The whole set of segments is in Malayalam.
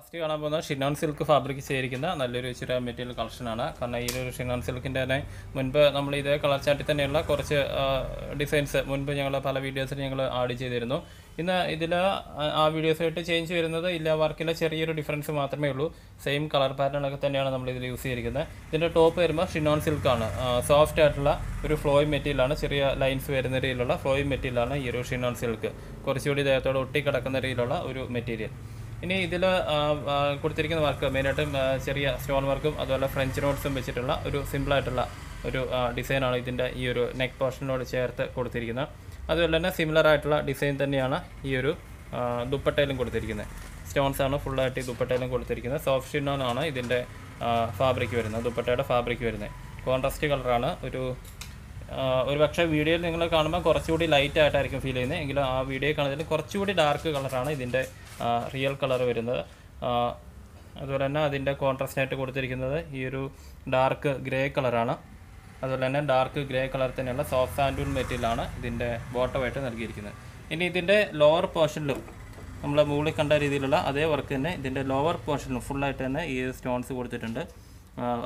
ഫസ്റ്റ് കാണാൻ പോകുന്നത് ഷിനോൺ സിൽക്ക് ഫാബ്രിക് ചെയ്തിരിക്കുന്ന നല്ലൊരു ചില മെറ്റീരിയൽ കളക്ഷനാണ് കാരണം ഈ ഒരു ഷിനോൺ സിൽക്കിൻ്റെ തന്നെ മുൻപ് നമ്മൾ ഇതേ കളർ ചാർട്ടിൽ തന്നെയുള്ള കുറച്ച് ഡിസൈൻസ് മുൻപ് ഞങ്ങൾ പല വീഡിയോസിൽ ഞങ്ങൾ ആഡ് ചെയ്തിരുന്നു ഇന്ന് ഇതിൽ ആ വീഡിയോസായിട്ട് ചേഞ്ച് വരുന്നത് ഇല്ല വർക്കിലെ ചെറിയൊരു ഡിഫറൻസ് മാത്രമേ ഉള്ളൂ സെയിം കളർ പാറ്റേണൊക്കെ തന്നെയാണ് നമ്മൾ ഇതിൽ യൂസ് ചെയ്തിരിക്കുന്നത് ഇതിൻ്റെ ടോപ്പ് വരുമ്പോൾ ഷിനോൺ സിൽക്കാണ് സോഫ്റ്റ് ആയിട്ടുള്ള ഒരു ഫ്ലോയി മെറ്റീരിയലാണ് ചെറിയ ലൈൻസ് വരുന്ന രീതിയിലുള്ള ഫ്ലോയി മെറ്റീരിയലാണ് ഈ ഒരു ഷിനോൺ സിൽക്ക് കുറച്ചുകൂടി ദേഹത്തോടെ ഒട്ടിക്കിടക്കുന്ന രീതിയിലുള്ള ഒരു മെറ്റീരിയൽ ഇനി ഇതിൽ കൊടുത്തിരിക്കുന്ന വർക്ക് മെയിനായിട്ടും ചെറിയ സ്റ്റോൺ വർക്കും അതുപോലെ ഫ്രഞ്ച് നോട്ട്സും വെച്ചിട്ടുള്ള ഒരു സിമ്പിളായിട്ടുള്ള ഒരു ഡിസൈനാണ് ഇതിൻ്റെ ഈ ഒരു നെക്ക് പോർഷനോട് ചേർത്ത് കൊടുത്തിരിക്കുന്നത് അതുപോലെ തന്നെ സിമിലർ ആയിട്ടുള്ള ഡിസൈൻ തന്നെയാണ് ഈ ഒരു ദുപ്പട്ടയിലും കൊടുത്തിരിക്കുന്നത് സ്റ്റോൺസ് ആണ് ഫുള്ളായിട്ട് ഈ ദുപ്പട്ടയിലും കൊടുത്തിരിക്കുന്നത് സോഫ്റ്റ് ഷിനോനാണ് ഇതിൻ്റെ ഫാബ്രിക് വരുന്നത് ദുപ്പട്ടയുടെ ഫാബ്രിക് വരുന്നത് കോൺട്രാസ്റ്റ് കളറാണ് ഒരു ഒരുപക്ഷെ വീഡിയോയിൽ നിങ്ങൾ കാണുമ്പോൾ കുറച്ചുകൂടി ലൈറ്റ് ആയിട്ടായിരിക്കും ഫീൽ ചെയ്യുന്നത് എങ്കിലും ആ വീഡിയോ കാണുന്നതിൽ കുറച്ചുകൂടി ഡാർക്ക് കളറാണ് ഇതിൻ്റെ റിയൽ കളർ വരുന്നത് അതുപോലെ തന്നെ അതിൻ്റെ ആയിട്ട് കൊടുത്തിരിക്കുന്നത് ഈ ഒരു ഡാർക്ക് ഗ്രേ കളറാണ് അതുപോലെ തന്നെ ഡാർക്ക് ഗ്രേ കളർ തന്നെയുള്ള സോഫ്റ്റ് സാൻഡൂൺ മെറ്റീരിയലാണ് ഇതിൻ്റെ ബോട്ടമായിട്ട് നൽകിയിരിക്കുന്നത് ഇനി ഇതിൻ്റെ ലോവർ പോർഷനിലും നമ്മൾ മുകളിൽ കണ്ട രീതിയിലുള്ള അതേ വർക്ക് തന്നെ ഇതിൻ്റെ ലോവർ പോർഷനിലും ഫുള്ളായിട്ട് തന്നെ ഈ സ്റ്റോൺസ് കൊടുത്തിട്ടുണ്ട്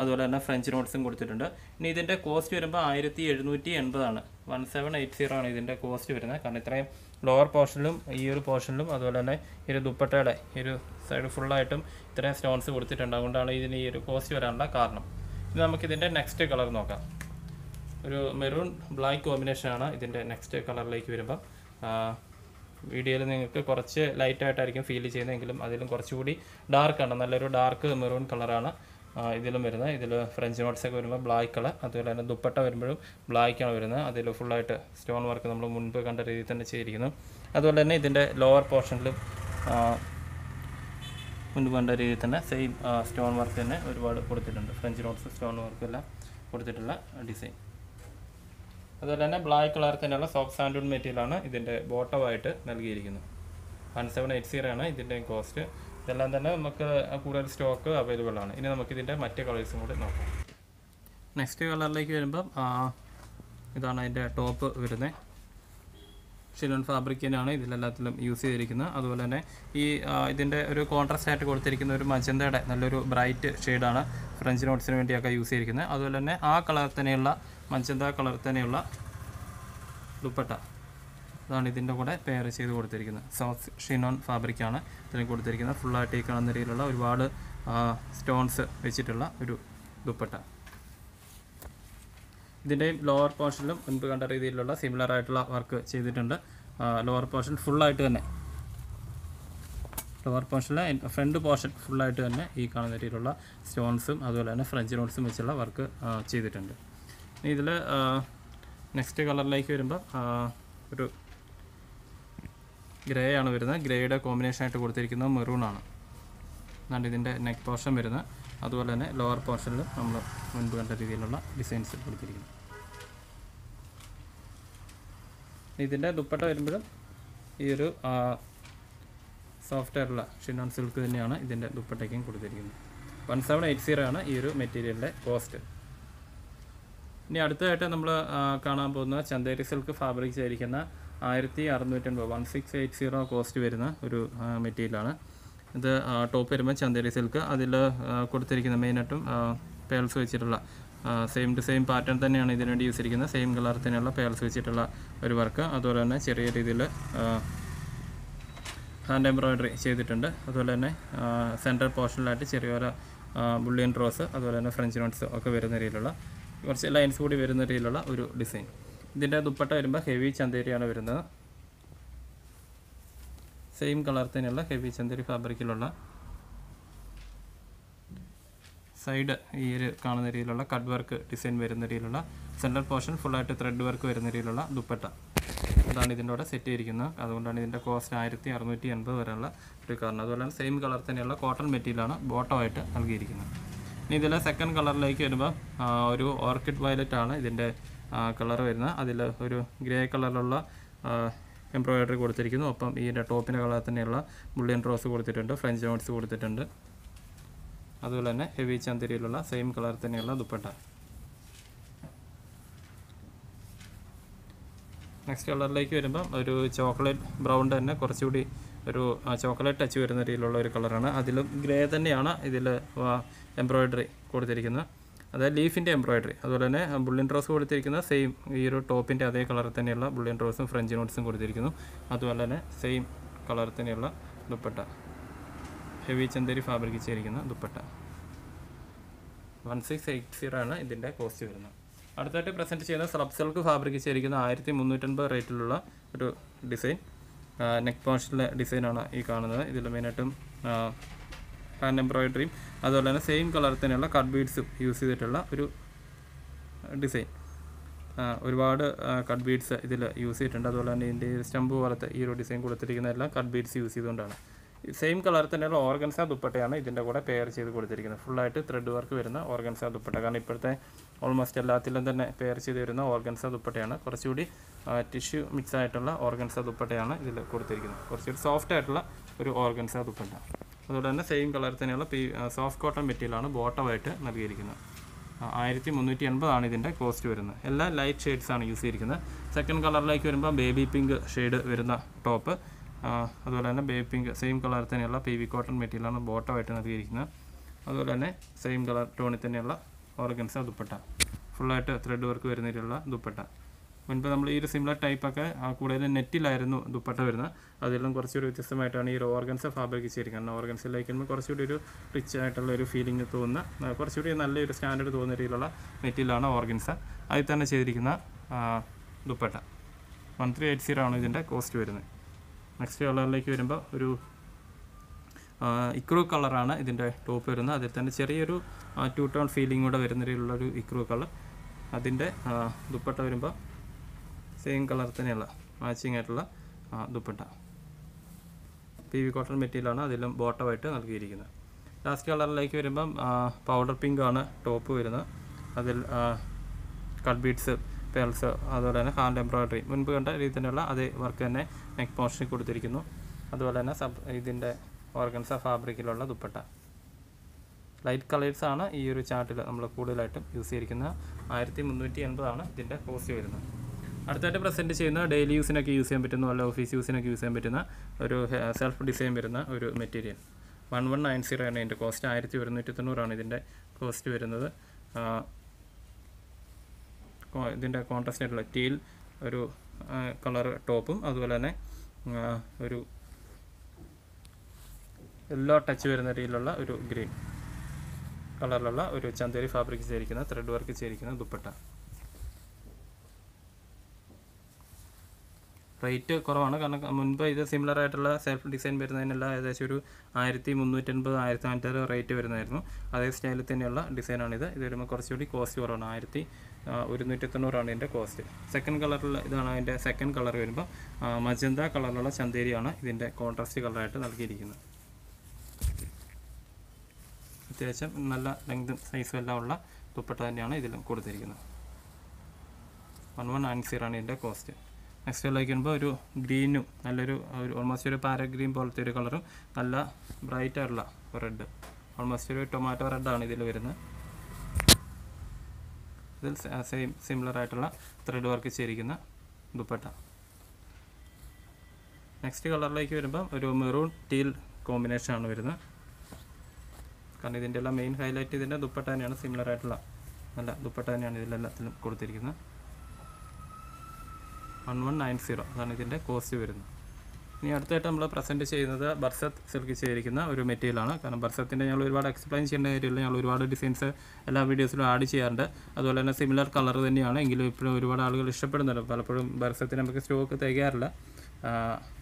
അതുപോലെ തന്നെ ഫ്രഞ്ച് നോട്ട്സും കൊടുത്തിട്ടുണ്ട് ഇനി ഇതിൻ്റെ കോസ്റ്റ് വരുമ്പോൾ ആയിരത്തി എഴുന്നൂറ്റി എൺപതാണ് വൺ സെവൻ എയ്റ്റ് സീറോ ആണ് ഇതിൻ്റെ കോസ്റ്റ് വരുന്നത് കാരണം ഇത്രയും ലോവർ പോർഷനിലും ഈ ഒരു പോർഷനിലും അതുപോലെ തന്നെ ഈ ഒരു ദുപ്പട്ടയുടെ ഈ ഒരു സൈഡ് ഫുള്ളായിട്ടും ഇത്രയും സ്റ്റോൺസ് കൊടുത്തിട്ടുണ്ട് അതുകൊണ്ടാണ് ഇതിന് ഈ ഒരു കോസ്റ്റ് വരാനുള്ള കാരണം ഇനി ഇതിൻ്റെ നെക്സ്റ്റ് കളർ നോക്കാം ഒരു മെറൂൺ ബ്ലാക്ക് കോമ്പിനേഷനാണ് ഇതിൻ്റെ നെക്സ്റ്റ് കളറിലേക്ക് വരുമ്പം വീഡിയോയിൽ നിങ്ങൾക്ക് കുറച്ച് ലൈറ്റായിട്ടായിരിക്കും ഫീൽ ചെയ്യുന്നതെങ്കിലും അതിലും കുറച്ചുകൂടി ഡാർക്കാണ് നല്ലൊരു ഡാർക്ക് മെറൂൺ കളറാണ് ഇതിലും വരുന്നത് ഇതിൽ ഫ്രഞ്ച് നോട്ട്സൊക്കെ വരുമ്പോൾ ബ്ലാക്ക് കളർ അതുപോലെ തന്നെ ദുപ്പട്ട വരുമ്പോഴും ബ്ലാക്കാണ് വരുന്നത് അതിൽ ഫുള്ളായിട്ട് സ്റ്റോൺ വർക്ക് നമ്മൾ മുൻപ് കണ്ട രീതിയിൽ തന്നെ ചെയ്തിരിക്കുന്നു അതുപോലെ തന്നെ ഇതിൻ്റെ ലോവർ പോർഷനിലും മുൻപ് കണ്ട രീതിയിൽ തന്നെ സെയിം സ്റ്റോൺ വർക്ക് തന്നെ ഒരുപാട് കൊടുത്തിട്ടുണ്ട് ഫ്രഞ്ച് നോട്ട്സ് സ്റ്റോൺ വർക്ക് എല്ലാം കൊടുത്തിട്ടുള്ള ഡിസൈൻ അതുപോലെ തന്നെ ബ്ലാക്ക് കളർ തന്നെയുള്ള സോഫ്റ്റ് സാൻഡൂൺ മെറ്റീരിയലാണ് ഇതിൻ്റെ ബോട്ടമായിട്ട് നൽകിയിരിക്കുന്നത് വൺ സെവൻ എയ്റ്റ് സീറോ ആണ് ഇതിൻ്റെ കോസ്റ്റ് ഇതെല്ലാം തന്നെ നമുക്ക് കൂടുതൽ സ്റ്റോക്ക് അവൈലബിൾ ആണ് ഇനി നമുക്ക് ഇതിൻ്റെ മറ്റ് കളേഴ്സും കൂടി നോക്കാം നെക്സ്റ്റ് കളറിലേക്ക് വരുമ്പം ഇതാണ് അതിൻ്റെ ടോപ്പ് വരുന്നത് ഷിലോൺ ഫാബ്രിക്കിനാണ് ഇതിലെല്ലാത്തിലും യൂസ് ചെയ്തിരിക്കുന്നത് അതുപോലെ തന്നെ ഈ ഇതിൻ്റെ ഒരു കോൺട്രാസ്റ്റ് ആയിട്ട് കൊടുത്തിരിക്കുന്ന ഒരു മജന്തയുടെ നല്ലൊരു ബ്രൈറ്റ് ഷെയ്ഡാണ് ഫ്രഞ്ച് നോട്ട്സിന് വേണ്ടിയൊക്കെ യൂസ് ചെയ്തിരിക്കുന്നത് അതുപോലെ തന്നെ ആ കളർ തന്നെയുള്ള മജന്ത കളർ തന്നെയുള്ള ദുപ്പട്ട അതാണ് ഇതിൻ്റെ കൂടെ പെയർ ചെയ്ത് കൊടുത്തിരിക്കുന്നത് സോസ് ഷിനോൺ ഫാബ്രിക്കാണ് ഇതിന് കൊടുത്തിരിക്കുന്നത് ഫുള്ളായിട്ട് ഈ കാണുന്ന രീതിയിലുള്ള ഒരുപാട് സ്റ്റോൺസ് വെച്ചിട്ടുള്ള ഒരു ദുപ്പട്ട ഇതിൻ്റെയും ലോവർ പോർഷനിലും മുൻപ് കണ്ട രീതിയിലുള്ള സിമിലർ ആയിട്ടുള്ള വർക്ക് ചെയ്തിട്ടുണ്ട് ലോവർ പോർഷൻ ഫുള്ളായിട്ട് തന്നെ ലോവർ പോർഷനിലെ ഫ്രണ്ട് പോർഷൻ ഫുള്ളായിട്ട് തന്നെ ഈ കാണുന്ന രീതിയിലുള്ള സ്റ്റോൺസും അതുപോലെ തന്നെ ഫ്രഞ്ച് നോട്ട്സും വെച്ചുള്ള വർക്ക് ചെയ്തിട്ടുണ്ട് ഇതിൽ നെക്സ്റ്റ് കളറിലേക്ക് വരുമ്പോൾ ഒരു ഗ്രേ ആണ് വരുന്നത് ഗ്രേയുടെ ആയിട്ട് കൊടുത്തിരിക്കുന്നത് മെറൂൺ ആണ് എന്നാണ്ട് ഇതിൻ്റെ നെക്ക് പോർഷൻ വരുന്നത് അതുപോലെ തന്നെ ലോവർ പോർഷനിൽ നമ്മൾ മുൻപ് കണ്ട രീതിയിലുള്ള ഡിസൈൻസ് കൊടുത്തിരിക്കുന്നു ഇതിൻ്റെ ദുപ്പട്ട വരുമ്പോഴും ഈ ഒരു സോഫ്റ്റ്വെയറുള്ള ഷിനോൺ സിൽക്ക് തന്നെയാണ് ഇതിൻ്റെ ദുപ്പട്ടയ്ക്കും കൊടുത്തിരിക്കുന്നത് വൺ സെവൻ എയ്റ്റ് സീറോ ആണ് ഈ ഒരു മെറ്റീരിയലിൻ്റെ കോസ്റ്റ് ഇനി അടുത്തതായിട്ട് നമ്മൾ കാണാൻ പോകുന്നത് ചന്തേരി സിൽക്ക് ഫാബ്രിക് ചെയ്തിരിക്കുന്ന ആയിരത്തി അൻപത് one six eight zero cost വരുന്ന ഒരു മെറ്റീരിയലാണ് ഇത് ടോപ്പ് വരുമ്പോൾ ചന്തേരി സിൽക്ക് അതിൽ കൊടുത്തിരിക്കുന്ന മെയിനായിട്ടും പേൾസ് വെച്ചിട്ടുള്ള സെയിം ടു സെയിം പാറ്റേൺ തന്നെയാണ് ഇതിനുവേണ്ടി യൂസ് ചെയ്തിരിക്കുന്നത് സെയിം കളർ തന്നെയുള്ള പേൾസ് വെച്ചിട്ടുള്ള ഒരു വർക്ക് അതുപോലെ തന്നെ ചെറിയ രീതിയിൽ ഹാൻഡ് എംബ്രോയിഡറി ചെയ്തിട്ടുണ്ട് അതുപോലെ തന്നെ സെൻട്രൽ പോർഷനിലായിട്ട് ചെറിയൊരു ബുള്ളിയൻ റോസ് അതുപോലെ തന്നെ ഫ്രഞ്ച് നോട്ട്സ് ഒക്കെ വരുന്ന രീതിയിലുള്ള കുറച്ച് ലൈൻസ് കൂടി വരുന്ന രീതിയിലുള്ള ഒരു ഡിസൈൻ ഇതിൻ്റെ ദുപ്പട്ട വരുമ്പോൾ ഹെവി ചന്തേരിയാണ് വരുന്നത് സെയിം കളർ തന്നെയുള്ള ഹെവി ചന്തേരി ഫാബ്രിക്കിലുള്ള സൈഡ് ഈ ഒരു കാണുന്ന രീതിയിലുള്ള കട്ട് വർക്ക് ഡിസൈൻ വരുന്ന രീതിയിലുള്ള സെൻട്രൽ പോർഷൻ ഫുള്ളായിട്ട് ത്രെഡ് വർക്ക് വരുന്ന രീതിയിലുള്ള ദുപ്പട്ട അതാണ് ഇതിൻ്റെ കൂടെ സെറ്റ് ചെയ്തിരിക്കുന്നത് അതുകൊണ്ടാണ് ഇതിൻ്റെ കോസ്റ്റ് ആയിരത്തി അറുന്നൂറ്റി എൺപത് വരെയുള്ള ഒരു കാരണം അതുപോലെ തന്നെ സെയിം കളർ തന്നെയുള്ള കോട്ടൺ മെറ്റീരിയലാണ് ബോട്ടമായിട്ട് നൽകിയിരിക്കുന്നത് ഇനി ഇതിലെ സെക്കൻഡ് കളറിലേക്ക് വരുമ്പോൾ ഒരു ഓർക്കിഡ് വയലറ്റ് ആണ് ഇതിൻ്റെ കളർ വരുന്ന അതിൽ ഒരു ഗ്രേ കളറിലുള്ള എംബ്രോയിഡറി കൊടുത്തിരിക്കുന്നു ഒപ്പം ഇതിൻ്റെ ടോപ്പിൻ്റെ കളർ തന്നെയുള്ള ബുള്ളിയൻ റോസ് കൊടുത്തിട്ടുണ്ട് ഫ്രഞ്ച് നോട്ട്സ് കൊടുത്തിട്ടുണ്ട് അതുപോലെ തന്നെ ഹെവി ചന്തിരിയിലുള്ള സെയിം കളർ തന്നെയുള്ള ദുപ്പട്ട നെക്സ്റ്റ് കളറിലേക്ക് വരുമ്പം ഒരു ചോക്ലേറ്റ് ബ്രൗൺ തന്നെ കുറച്ചുകൂടി ഒരു ചോക്ലേറ്റ് ടച്ച് വരുന്ന രീതിയിലുള്ള ഒരു കളറാണ് അതിലും ഗ്രേ തന്നെയാണ് ഇതിൽ എംബ്രോയിഡറി കൊടുത്തിരിക്കുന്നത് അതായത് ലീഫിൻ്റെ എംബ്രോയിഡറി അതുപോലെ തന്നെ ബുള്ളിൻ റോസ് കൊടുത്തിരിക്കുന്ന സെയിം ഈ ഒരു ടോപ്പിൻ്റെ അതേ കളർ തന്നെയുള്ള ബുള്ളിൻ റോസും ഫ്രഞ്ച് നോട്ട്സും കൊടുത്തിരിക്കുന്നു അതുപോലെ തന്നെ സെയിം കളർ തന്നെയുള്ള ദുപ്പട്ട ഹെവി ചന്തരി ഫാബ്രിക് ചെയ്തിരിക്കുന്ന dupatta one six eight zero ആണ് ഇതിൻ്റെ കോസ്റ്റ് വരുന്നത് അടുത്തായിട്ട് പ്രസൻറ്റ് ചെയ്യുന്ന സ്ലബ് സിൽക്ക് ഫാബ്രിക് ചെയ്തിരിക്കുന്ന ആയിരത്തി മുന്നൂറ്റൻപത് റേറ്റിലുള്ള ഒരു ഡിസൈൻ നെക്ക് പോഷനിലെ ഡിസൈനാണ് ഈ കാണുന്നത് ഇതിൽ മെയിനായിട്ടും ഹാൻഡ് എംബ്രോയിഡറിയും അതുപോലെ തന്നെ സെയിം കളർ തന്നെയുള്ള കട്ട് ബീഡ്സും യൂസ് ചെയ്തിട്ടുള്ള ഒരു ഡിസൈൻ ഒരുപാട് കട്ട് ബീഡ്സ് ഇതിൽ യൂസ് ചെയ്തിട്ടുണ്ട് അതുപോലെ തന്നെ ഇതിൻ്റെ സ്റ്റംപ് പോലത്തെ ഈ ഒരു ഡിസൈൻ കൊടുത്തിരിക്കുന്നതെല്ലാം കട്ട് ബീഡ്സ് യൂസ് ചെയ്തുകൊണ്ടാണ് സെയിം കളർ തന്നെയുള്ള ഓർഗൻസ ദുപ്പട്ടയാണ് ഇതിൻ്റെ കൂടെ പെയർ ചെയ്ത് കൊടുത്തിരിക്കുന്നത് ഫുള്ളായിട്ട് ത്രെഡ് വർക്ക് വരുന്ന ഓർഗൻസ ദുപ്പട്ട കാരണം ഇപ്പോഴത്തെ ഓൾമോസ്റ്റ് എല്ലാത്തിലും തന്നെ പെയർ ചെയ്ത് വരുന്ന ഓർഗൻസ ദുപ്പട്ടയാണ് കുറച്ചുകൂടി ടിഷ്യൂ മിക്സ് ആയിട്ടുള്ള ഓർഗൻസ ദുപ്പട്ടയാണ് ഇതിൽ കൊടുത്തിരിക്കുന്നത് കുറച്ചുകൂടി സോഫ്റ്റ് ആയിട്ടുള്ള ഒരു ഓർഗൻസ ദുപ്പട്ട അതുപോലെ തന്നെ സെയിം കളർ തന്നെയുള്ള പി സോഫ്റ്റ് കോട്ടൺ മെറ്റീരിയലാണ് ബോട്ടമായിട്ട് നൽകിയിരിക്കുന്നത് ആയിരത്തി മുന്നൂറ്റി എൺപതാണ് ഇതിൻ്റെ കോസ്റ്റ് വരുന്നത് എല്ലാ ലൈറ്റ് ഷെയ്ഡ്സാണ് യൂസ് ചെയ്തിരിക്കുന്നത് സെക്കൻഡ് കളറിലേക്ക് വരുമ്പോൾ ബേബി പിങ്ക് ഷെയ്ഡ് വരുന്ന ടോപ്പ് അതുപോലെ തന്നെ ബേബി പിങ്ക് സെയിം കളർ തന്നെയുള്ള പി വി കോട്ടൺ മെറ്റീരിയലാണ് ബോട്ടമായിട്ട് നൽകിയിരിക്കുന്നത് അതുപോലെ തന്നെ സെയിം കളർ ടോണിൽ തന്നെയുള്ള ഓർഗൻസ് ദുപ്പട്ട ഫുള്ളായിട്ട് ത്രെഡ് വർക്ക് വരുന്ന രീതിയിലുള്ള ദുപ്പട്ട മുൻപ് നമ്മൾ ഈ ഒരു സിമിലർ ടൈപ്പൊക്കെ കൂടുതൽ നെറ്റിലായിരുന്നു ദുപ്പട്ട വരുന്നത് അതെല്ലാം കുറച്ചുകൂടി വ്യത്യസ്തമായിട്ടാണ് ഈ ഒരു ഓർഗൻസ് ഫാബ്രിക് ചെയ്തിരിക്കുന്നത് ഓർഗൻസിൽ കഴിയുമ്പോൾ കുറച്ചുകൂടി ഒരു റിച്ച് ആയിട്ടുള്ള ഒരു ഫീലിംഗ് തോന്നുന്ന കുറച്ചുകൂടി നല്ലൊരു സ്റ്റാൻഡേർഡ് തോന്നുന്ന രീതിയിലുള്ള നെറ്റിലാണ് ഓർഗൻസ് അതിൽ തന്നെ ചെയ്തിരിക്കുന്ന dupatta one three eight zero ആണ് ഇതിൻ്റെ കോസ്റ്റ് വരുന്നത് നെക്സ്റ്റ് കളറിലേക്ക് വരുമ്പോൾ ഒരു ഇക്രൂ കളറാണ് ഇതിൻ്റെ ടോപ്പ് വരുന്നത് അതിൽ തന്നെ ചെറിയൊരു ടു ടോൺ ഫീലിംഗ് കൂടെ വരുന്ന രീതിയിലുള്ള ഒരു ഇക്രൂ കളർ അതിൻ്റെ ദുപ്പട്ട വരുമ്പോൾ സെയിം കളർ തന്നെയുള്ള മാച്ചിങ് ആയിട്ടുള്ള ദുപ്പട്ട പി വി കോട്ടൺ മെറ്റീരിയലാണ് അതിലും ബോട്ടമായിട്ട് നൽകിയിരിക്കുന്നത് ലാസ്റ്റ് കളറിലേക്ക് വരുമ്പം പൗഡർ പിങ്ക് ആണ് ടോപ്പ് വരുന്നത് അതിൽ കട്ട് ബീഡ്സ് പേൾസ് അതുപോലെ തന്നെ ഹാൻഡ് എംബ്രോയിഡറി മുൻപ് കണ്ട രീതി തന്നെയുള്ള അതേ വർക്ക് തന്നെ നെക്ക് പോർഷനിൽ കൊടുത്തിരിക്കുന്നു അതുപോലെ തന്നെ സബ് ഇതിൻ്റെ ഓർഗൻസ ഫാബ്രിക്കിലുള്ള ദുപ്പട്ട ലൈറ്റ് കളേഴ്സ് ആണ് ഈ ഒരു ചാർട്ടിൽ നമ്മൾ കൂടുതലായിട്ടും യൂസ് ചെയ്തിരിക്കുന്നത് ആയിരത്തി മുന്നൂറ്റി എൺപതാണ് ഇതിൻ്റെ കോസ്റ്റ് വരുന്നത് അടുത്തായിട്ട് പ്രസൻറ്റ് ചെയ്യുന്ന ഡെയിലി യൂസിനൊക്കെ യൂസ് ചെയ്യാൻ പറ്റുന്ന അല്ല ഓഫീസ് യൂസിനൊക്കെ യൂസ് ചെയ്യാൻ പറ്റുന്ന ഒരു സെൽഫ് ഡിസൈൻ വരുന്ന ഒരു material one one nine zero ആണ് ഇതിൻ്റെ കോസ്റ്റ് ആയിരത്തി ഒരുന്നൂറ്റി തൊണ്ണൂറാണ് ഇതിൻ്റെ കോസ്റ്റ് വരുന്നത് ഇതിൻ്റെ കോൺട്രാസ്റ്റ് ആയിട്ടുള്ള ടീൽ ഒരു കളർ ടോപ്പും അതുപോലെ തന്നെ ഒരു എല്ലോ ടച്ച് വരുന്ന രീതിയിലുള്ള ഒരു ഗ്രീൻ കളറിലുള്ള ഒരു ചന്തേരി ഫാബ്രിക് ചെയ്തിരിക്കുന്ന ത്രെഡ് വർക്ക് ചെയ്തിരിക്കുന്ന ദുപ്പട്ട റേറ്റ് കുറവാണ് കാരണം മുൻപ് ഇത് സിമിലർ ആയിട്ടുള്ള സെൽഫ് ഡിസൈൻ വരുന്നതിനെല്ലാം ഏകദേശം ഒരു ആയിരത്തി മുന്നൂറ്റൻപത് ആയിരത്തി നാനൂറ്ററ് റേറ്റ് വരുന്നതായിരുന്നു അതേ സ്റ്റൈലിൽ തന്നെയുള്ള ഡിസൈനാണിത് ഇത് വരുമ്പോൾ കുറച്ചുകൂടി കോസ്റ്റ് കുറവാണ് ആയിരത്തി ഒരുന്നൂറ്റി തൊണ്ണൂറാണ് ഇതിൻ്റെ കോസ്റ്റ് സെക്കൻഡ് കളറിൽ ഇതാണ് അതിൻ്റെ സെക്കൻഡ് കളർ വരുമ്പോൾ മജന്ത കളറിലുള്ള ചന്തേരിയാണ് ഇതിൻ്റെ കോൺട്രാസ്റ്റ് കളറായിട്ട് നൽകിയിരിക്കുന്നത് അത്യാവശ്യം നല്ല ലെങ്തും സൈസും എല്ലാം ഉള്ള ദുപ്പട്ട തന്നെയാണ് ഇതിലും കൊടുത്തിരിക്കുന്നത് വൺ വൺ നയൻ സീറോ ആണ് ഇതിൻ്റെ കോസ്റ്റ് നെക്സ്റ്റ് കളറിക്കുമ്പോൾ ഒരു ഗ്രീനും നല്ലൊരു ഓൾമോസ്റ്റ് ഒരു പാര ഗ്രീൻ പോലത്തെ ഒരു കളറും നല്ല ബ്രൈറ്റ് ആയിട്ടുള്ള റെഡ് ഓൾമോസ്റ്റ് ഒരു ടൊമാറ്റോ റെഡാണ് ഇതിൽ വരുന്നത് ഇതിൽ സെയിം സിമിലർ ആയിട്ടുള്ള ത്രെഡ് വർക്ക് ചെയ്തിരിക്കുന്ന ദുപ്പട്ട നെക്സ്റ്റ് കളറിലേക്ക് വരുമ്പോൾ ഒരു മെറൂൺ ടീൽ കോമ്പിനേഷനാണ് വരുന്നത് കാരണം ഇതിൻ്റെ എല്ലാം മെയിൻ ഹൈലൈറ്റ് ഇതിൻ്റെ ദുപ്പട്ട തന്നെയാണ് സിമിലർ ആയിട്ടുള്ള നല്ല ദുപ്പട്ട തന്നെയാണ് ഇതിലെല്ലാത്തിലും കൊടുത്തിരിക്കുന്നത് വൺ വൺ നയൻ സീറോ അതാണ് ഇതിൻ്റെ കോസ്റ്റ് വരുന്നത് ഇനി അടുത്തായിട്ട് നമ്മൾ പ്രസൻറ്റ് ചെയ്യുന്നത് ബർസത്ത് സിൽക്ക് ചെയ്തിരിക്കുന്ന ഒരു മെറ്റീരിയലാണ് കാരണം ബർസത്തിൻ്റെ ഞങ്ങൾ ഒരുപാട് എക്സ്പ്ലെയിൻ ചെയ്യേണ്ട കാര്യമില്ല ഞങ്ങൾ ഒരുപാട് ഡിസൈൻസ് എല്ലാ വീഡിയോസിലും ആഡ് ചെയ്യാറുണ്ട് അതുപോലെ തന്നെ സിമിലർ കളർ തന്നെയാണ് എങ്കിലും ഇപ്പോഴും ഒരുപാട് ആളുകൾ ഇഷ്ടപ്പെടുന്നുണ്ട് പലപ്പോഴും ബർസത്തിന് നമുക്ക് സ്റ്റോക്ക് തികയാറില്ല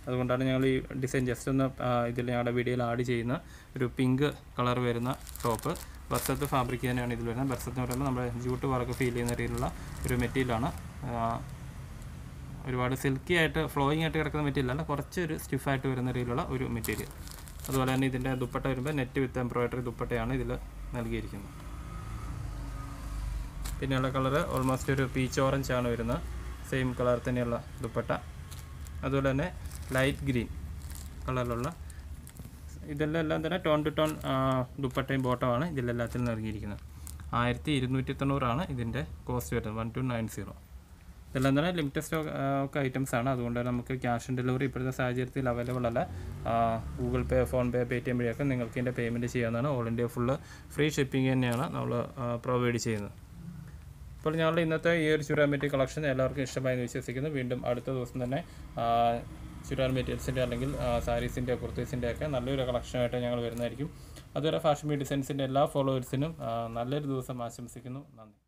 അതുകൊണ്ടാണ് ഞങ്ങൾ ഈ ഡിസൈൻ ജസ്റ്റ് ഒന്ന് ഇതിൽ ഞങ്ങളുടെ വീഡിയോയിൽ ആഡ് ചെയ്യുന്ന ഒരു പിങ്ക് കളർ വരുന്ന ടോപ്പ് ബർസത്ത് ഫാബ്രിക് തന്നെയാണ് ഇതിൽ വരുന്നത് ബർസത്ത് എന്ന് പറയുമ്പോൾ നമ്മുടെ ജൂട്ട് വർക്ക് ഫീൽ ചെയ്യുന്ന രീതിയിലുള്ള ഒരു മെറ്റീരിയലാണ് ഒരുപാട് സിൽക്കി ആയിട്ട് ഫ്ലോയിങ് ആയിട്ട് കിടക്കുന്ന മെറ്റീരിയൽ അല്ല കുറച്ചൊരു സ്റ്റിഫായിട്ട് വരുന്ന രീതിയിലുള്ള ഒരു മെറ്റീരിയൽ അതുപോലെ തന്നെ ഇതിൻ്റെ ദുപ്പട്ട വരുമ്പോൾ നെറ്റ് വിത്ത് എംബ്രോയിഡറി ദുപ്പട്ടയാണ് ഇതിൽ നൽകിയിരിക്കുന്നത് പിന്നെയുള്ള കളർ ഓൾമോസ്റ്റ് ഒരു പീച്ച് ഓറഞ്ച് ആണ് വരുന്നത് സെയിം കളർ തന്നെയുള്ള ദുപ്പട്ട അതുപോലെ തന്നെ ലൈറ്റ് ഗ്രീൻ കളറിലുള്ള ഇതെല്ലാം എല്ലാം തന്നെ ടോൺ ടു ടോൺ ദുപ്പട്ടയും ബോട്ടമാണ് ഇതിലെല്ലാത്തിലും നൽകിയിരിക്കുന്നത് ആയിരത്തി ഇരുന്നൂറ്റി തൊണ്ണൂറാണ് ഇതിൻ്റെ കോസ്റ്റ് വരുന്നത് വൺ ടു നയൻ സീറോ ഇതെല്ലാം തന്നെ ലിമിറ്റഡ് സ്റ്റോക്ക് ഒക്കെ ഐറ്റംസ് ആണ് അതുകൊണ്ട് നമുക്ക് ക്യാഷ് ഓൺ ഡെലിവറി ഇപ്പോഴത്തെ സാഹചര്യത്തിൽ അവൈലബിൾ അല്ല Google Pay PhonePe Paytm വഴിയൊക്കെ നിങ്ങൾക്ക് ഇതിൻ്റെ പേയ്മെൻറ്റ് ചെയ്യാവുന്നതാണ് all India full free shipping തന്നെയാണ് നമ്മൾ പ്രൊവൈഡ് ചെയ്യുന്നത് ഇപ്പോൾ ഞങ്ങളുടെ ഇന്നത്തെ ഈ ഒരു ചുരാൻ മെറ്റീരിയൽ കളക്ഷൻ എല്ലാവർക്കും ഇഷ്ടമായെന്ന് വിശ്വസിക്കുന്നു വീണ്ടും അടുത്ത ദിവസം തന്നെ ചുരാൻ മെറ്റീരിയൽസിൻ്റെ അല്ലെങ്കിൽ സാരീസിൻ്റെ കുർത്തീസിൻ്റെ ഒക്കെ നല്ലൊരു കളക്ഷനായിട്ട് ഞങ്ങൾ വരുന്നതായിരിക്കും അതുവരെ ഫാഷൻ ബി ഡിസൈൻസിൻ്റെ എല്ലാ ഫോളോവേഴ്സിനും നല്ലൊരു ദിവസം ആശംസിക്കുന്നു നന്ദി